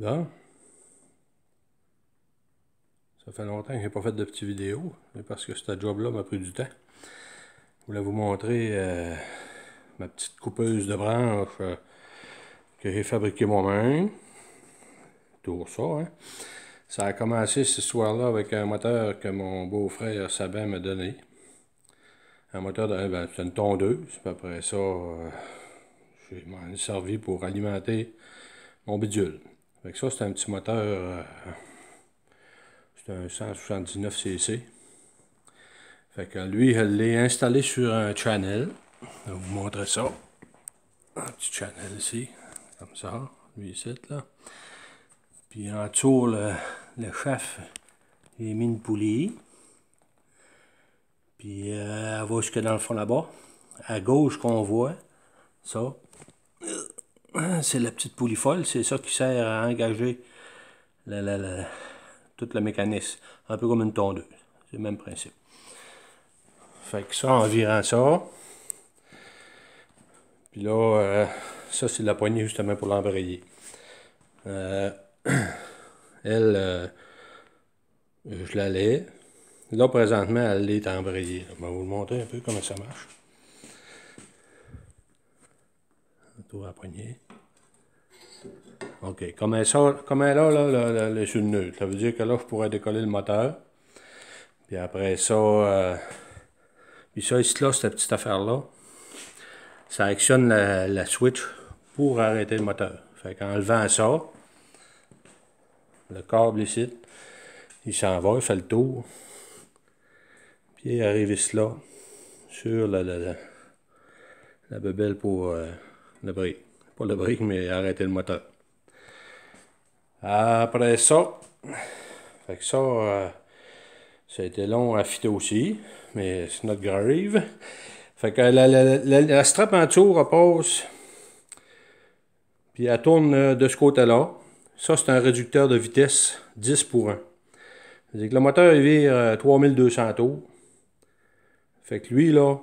Bon, Ça fait longtemps que n'ai pas fait de petites vidéos, mais parce que ce job-là m'a pris du temps. Je voulais vous montrer euh, ma petite coupeuse de branches euh, que j'ai fabriquée moi-même. Tout ça, hein? Ça a commencé ce soir-là avec un moteur que mon beau-frère Sabin m'a donné. Un moteur de. Ben, c'est une tondeuse. après ça, euh, je m'en ai servi pour alimenter mon bidule que ça, c'est un petit moteur. Euh, c'est un 179 cc. Fait que lui, elle l'est installé sur un channel. Je vais vous montrer ça. Un petit channel ici, comme ça, lui ici, là. Puis en dessous, le, le chef, est mis une poulie. Puis euh, ce elle va a dans le fond là-bas. À gauche qu'on voit, ça, c'est la petite poulie folle, c'est ça qui sert à engager la, la, tout le mécanisme, un peu comme une tondeuse, c'est le même principe. Fait que ça, en virant ça, puis là, euh, ça c'est la poignée justement pour l'embrayer. Euh, elle, euh, je l'allais. Là, présentement, elle est embrayée. Je vais vous le montrer un peu comment ça marche. à poignée. OK. Comme elle, comme elle a, là, le, là, neutre. Ça veut dire que là, je pourrais décoller le moteur. Puis après ça, euh, puis ça, ici, là, cette petite affaire-là, ça actionne la, switch pour arrêter le moteur. Fait qu'en levant ça, le câble ici, il s'en va, il fait le tour. Puis il arrive ici, là, sur la, la, la, bebelle pour... Euh, le brique. Pas le brique, mais arrêter le moteur. Après ça, fait euh, ça, a été long à fitter aussi, mais c'est notre grave. Fait que la, strap en dessous repose, puis elle tourne euh, de ce côté-là. Ça, c'est un réducteur de vitesse 10 pour 1. le moteur, il vire 3200 euh, tours. Fait que lui, là,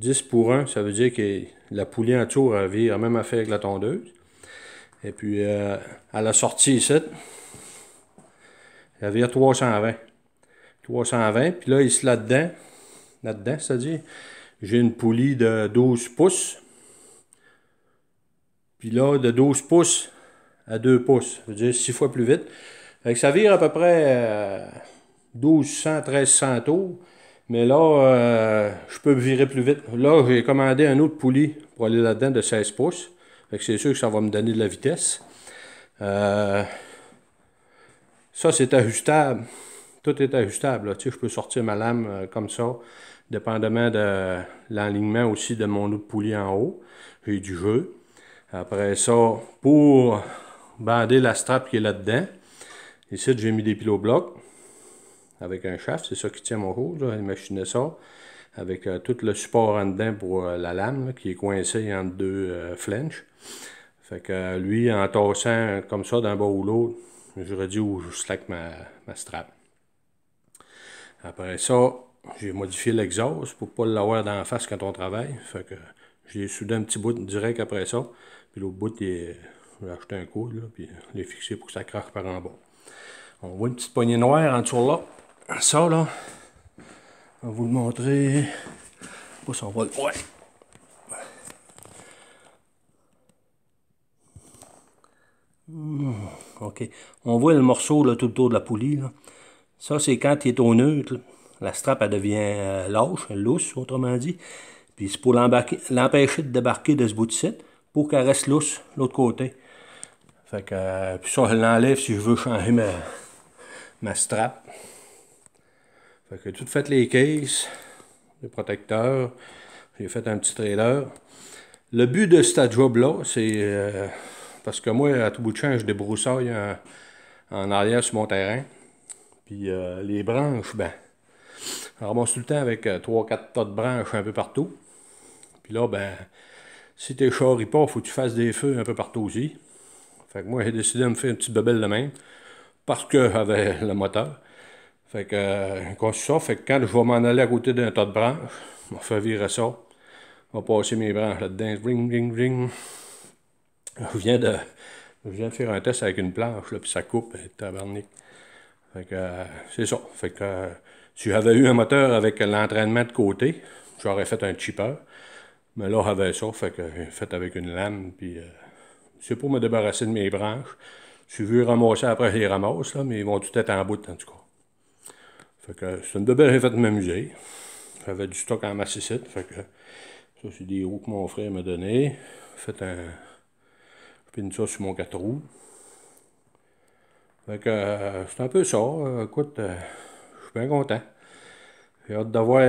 10 pour 1, ça veut dire que la poulie en tour vire la même affaire avec la tondeuse. Et puis, euh, à la sortie ici, elle vire 320. 320, puis là, ici, là-dedans, là-dedans, c'est-à-dire, j'ai une poulie de 12 pouces. Puis là, de 12 pouces à 2 pouces, ça veut dire 6 fois plus vite. ça vire à peu près euh, 1200, 1300 tours. Mais là, euh, je peux virer plus vite. Là, j'ai commandé un autre poulie pour aller là-dedans de 16 pouces. Fait c'est sûr que ça va me donner de la vitesse. Euh, ça, c'est ajustable. Tout est ajustable. Tu sais, je peux sortir ma lame euh, comme ça, dépendamment de l'alignement aussi de mon autre poulie en haut. J'ai du jeu. Après ça, pour bander la strap qui est là-dedans, ici, j'ai mis des pilots blocs avec un shaft, c'est ça qui tient mon rôle, là, machiné ça, avec euh, tout le support en dedans pour euh, la lame, qui est coincée entre deux euh, flinches. Fait que lui, en tassant comme ça d'un bas ou l'autre, je redis où je slack ma, strap. Après ça, j'ai modifié l'exhaust pour ne pas l'avoir dans la face quand on travaille. Fait que j'ai soudé un petit bout direct après ça. Puis l'autre bout, j'ai acheté un coude, là, puis l'ai fixé pour que ça craque par en bas. On voit une petite poignée noire en dessous là ça là, on va vous le montrer. on Ouais. Hmm, ok. On voit le morceau là, tout autour de la poulie. Ça, c'est quand il est au neutre. La strap, elle devient euh, lâche, lousse, autrement dit. Puis c'est pour l'empêcher de débarquer de ce bout de site pour qu'elle reste lousse l'autre côté. Fait que, euh, puis ça, je l'enlève si je veux changer ma, ma strap. Fait que tout fait les cases, les protecteurs, j'ai fait un petit trailer. Le but de ce job-là, c'est euh, parce que moi, à tout bout de champ, je débroussaille en, en arrière sur mon terrain. Puis euh, les branches, ben, alors ramasse tout le temps avec euh, trois 3-4 tas de branches un peu partout. Puis là, ben, si t'es charri pas, faut que tu fasses des feux un peu partout aussi. Fait que moi, j'ai décidé de me faire une petite bebelle de même, parce que j'avais le moteur. Fait que, euh, quand fait quand je vais m'en aller à côté d'un tas de branches, je vais faire virer ça. Je vais passer mes branches là-dedans. Ring, ring, ring. Je viens de, viens faire un test avec une planche, puis ça coupe, hein, tabarnak. Fait que, euh, c'est ça. Fait que, euh, si j'avais eu un moteur avec l'entraînement de côté, j'aurais fait un chipper. Mais là, j'avais ça, fait que fait avec une lame, puis c'est pour me débarrasser de mes branches. Si je veux ramasser après, je les ramasse, mais ils vont tout être en bout, en tout cas. Fait que c'est une de belle fait de m'amuser. J'avais du stock en massicite. Fait que ça, c'est des roues que mon frère m'a donné. Fait un. J'ai ça sur mon 4 roues. Fait que euh, c'est un peu ça. Euh, écoute, euh, je suis bien content. J'ai hâte d'avoir.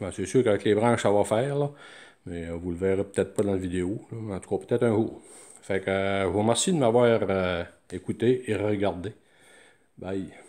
Ben, c'est sûr qu'avec les branches, ça va faire, Mais vous le verrez peut-être pas dans la vidéo. en tout cas, peut-être un jour. Fait que je vous remercie de m'avoir écouté et regardé. Bye.